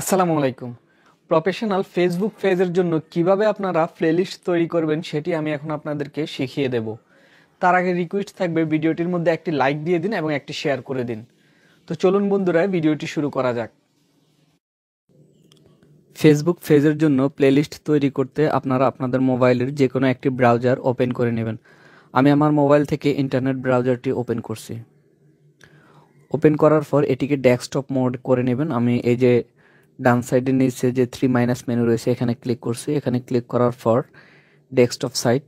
আসসালামু আলাইকুম professional Facebook পেজের জন্য কিভাবে আপনারা প্লেলিস্ট তৈরি করবেন সেটি আমি এখন আপনাদেরকে শিখিয়ে দেব তার আগে রিকোয়েস্ট থাকবে ভিডিওটির মধ্যে একটি লাইক দিয়ে দিন এবং একটি শেয়ার করে দিন তো চলুন বন্ধুরা ভিডিওটি শুরু করা যাক ফেসবুক পেজের জন্য প্লেলিস্ট তৈরি করতে আপনারা আপনাদের মোবাইলের যে কোনো একটি ব্রাউজার ওপেন করে নেবেন আমি আমার মোবাইল থেকে ইন্টারনেট ব্রাউজারটি ওপেন করছি ওপেন করার পর এটিকে ডেস্কটপ মোড করে নেবেন আমি এই যে ডান সাইডে নিচে যে থ্রি মাইনাস মেনু রয়েছে এখানে ক্লিক করছি এখানে ক্লিক করার পর ডেস্কটপ সাইট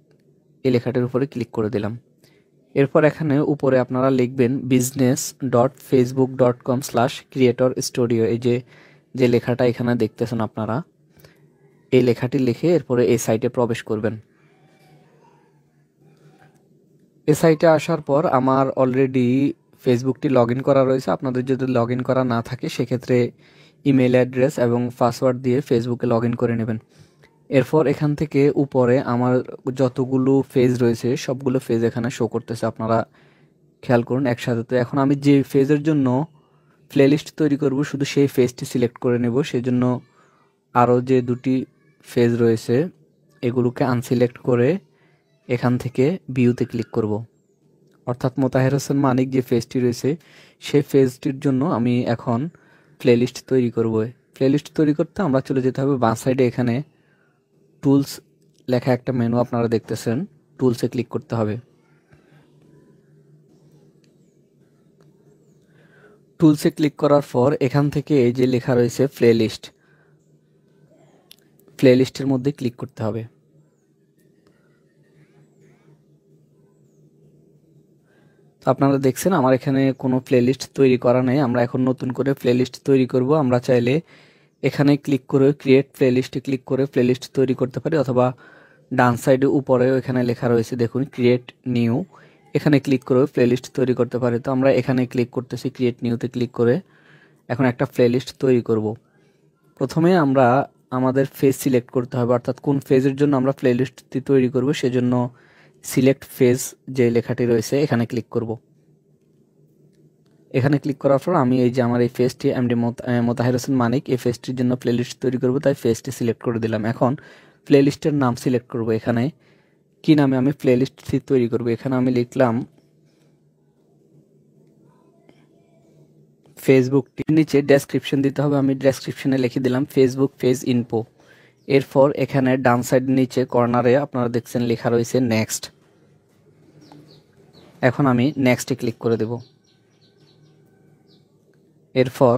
এই লেখাটির উপরে ক্লিক করে দিলাম এরপর এখানে উপরে আপনারা লিখবেন business dot Facebook dot com slash creator studio এই যে যে লেখাটা এখানে দেখতেছেন আপনারা এই লেখাটি লিখে এরপরে এই সাইটে প্রবেশ করবেন এই সাইটে আসার পর আমার অলরেডি ফেসবুকটি লগ করা রয়েছে আপনাদের যদি লগ করা না থাকে সেক্ষেত্রে ইমেল অ্যাড্রেস এবং পাসওয়ার্ড দিয়ে ফেসবুকে লগ ইন করে নেবেন এরপর এখান থেকে উপরে আমার যতগুলো ফেজ রয়েছে সবগুলো ফেজ এখানে শো করতেছে আপনারা খেয়াল করুন একসাথে তো এখন আমি যে ফেজের জন্য প্লেলিস্ট তৈরি করব শুধু সেই ফেজটি সিলেক্ট করে নেব সেজন্য আরও যে দুটি ফেজ রয়েছে এগুলোকে আনসিলেক্ট করে এখান থেকে ভিউতে ক্লিক করব। অর্থাৎ মোতাহের হোসেন মানিক যে ফেজটি রয়েছে সেই ফেজটির জন্য আমি এখন প্লেলিস্ট তৈরি করব প্লেলিস্ট তৈরি করতে আমরা চলে যেতে হবে বাঁ সাইডে এখানে টুলস লেখা একটা মেনু আপনারা দেখতেছেন টুলসে ক্লিক করতে হবে টুলসে ক্লিক করার পর এখান থেকে এই যে লেখা রয়েছে প্লেলিস্ট প্লেলিস্টের মধ্যে ক্লিক করতে হবে আপনারা দেখছেন আমার এখানে কোনো প্লেলিস্ট তৈরি করা নেই আমরা এখন নতুন করে প্লেলিস্ট তৈরি করব আমরা চাইলে এখানে ক্লিক করে ক্রিয়েট প্লেলিস্টে ক্লিক করে প্লেলিস্ট তৈরি করতে পারি অথবা ডান সাইডে উপরেও এখানে লেখা রয়েছে দেখুন ক্রিয়েট নিউ এখানে ক্লিক করে প্লেলিস্ট তৈরি করতে পারি তো আমরা এখানে ক্লিক করতেছি ক্রিয়েট নিউতে ক্লিক করে এখন একটা প্লেলিস্ট তৈরি করব প্রথমে আমরা আমাদের ফেজ সিলেক্ট করতে হবে অর্থাৎ কোন ফেজের জন্য আমরা প্লেলিস্টটি তৈরি করব সেজন্য সিলেক্ট ফেজ যে লেখাটি রয়েছে এখানে ক্লিক করব এখানে ক্লিক করার পর আমি এই যে আমার এই ফেসটি এমডি মোতাহির হোসেন মানিক এই ফেজটির জন্য প্লেলিস্ট তৈরি করব তাই ফেজটি সিলেক্ট করে দিলাম এখন প্লেলিস্টের নাম সিলেক্ট করব এখানে কি নামে আমি প্লেলিস্টটি তৈরি করব এখানে আমি লিখলাম ফেসবুকটির নিচে ডেসক্রিপশন দিতে হবে আমি ডেসক্রিপশনে লিখে দিলাম ফেসবুক পেজ ইনপো এরপর এখানে ডান সাইড নিচে কর্নারে আপনারা দেখছেন লেখা রয়েছে নেক্সট এখন আমি নেক্সটে ক্লিক করে দেব এরপর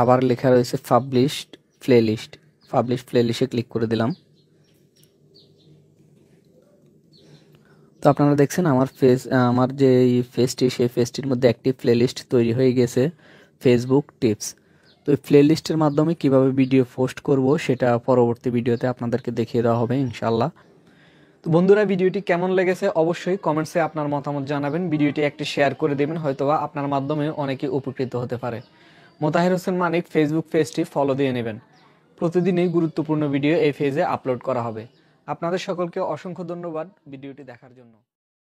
আবার লেখা রয়েছে পাবলিশড প্লেলিস্ট পাবলিশ প্লেলিস্টে ক্লিক করে দিলাম তো আপনারা দেখছেন আমার ফেস আমার যে ফেসটি সেই ফেসটির মধ্যে একটি প্লেলিস্ট তৈরি হয়ে গেছে ফেসবুক টিপস তো এই প্লেলিস্টের মাধ্যমে কিভাবে ভিডিও পোস্ট করব সেটা পরবর্তী ভিডিওতে আপনাদেরকে দেখিয়ে দেওয়া হবে ইনশাল্লাহ তো বন্ধুরা ভিডিওটি কেমন লেগেছে অবশ্যই কমেন্টসে আপনার মতামত জানাবেন ভিডিওটি একটি শেয়ার করে দেবেন হয়তোবা আপনার মাধ্যমে অনেকে উপকৃত হতে পারে মোতাহির হোসেন মানিক ফেসবুক পেজটি ফলো দিয়ে নেবেন প্রতিদিনই গুরুত্বপূর্ণ ভিডিও এই ফেজে আপলোড করা হবে আপনাদের সকলকে অসংখ্য ধন্যবাদ ভিডিওটি দেখার জন্য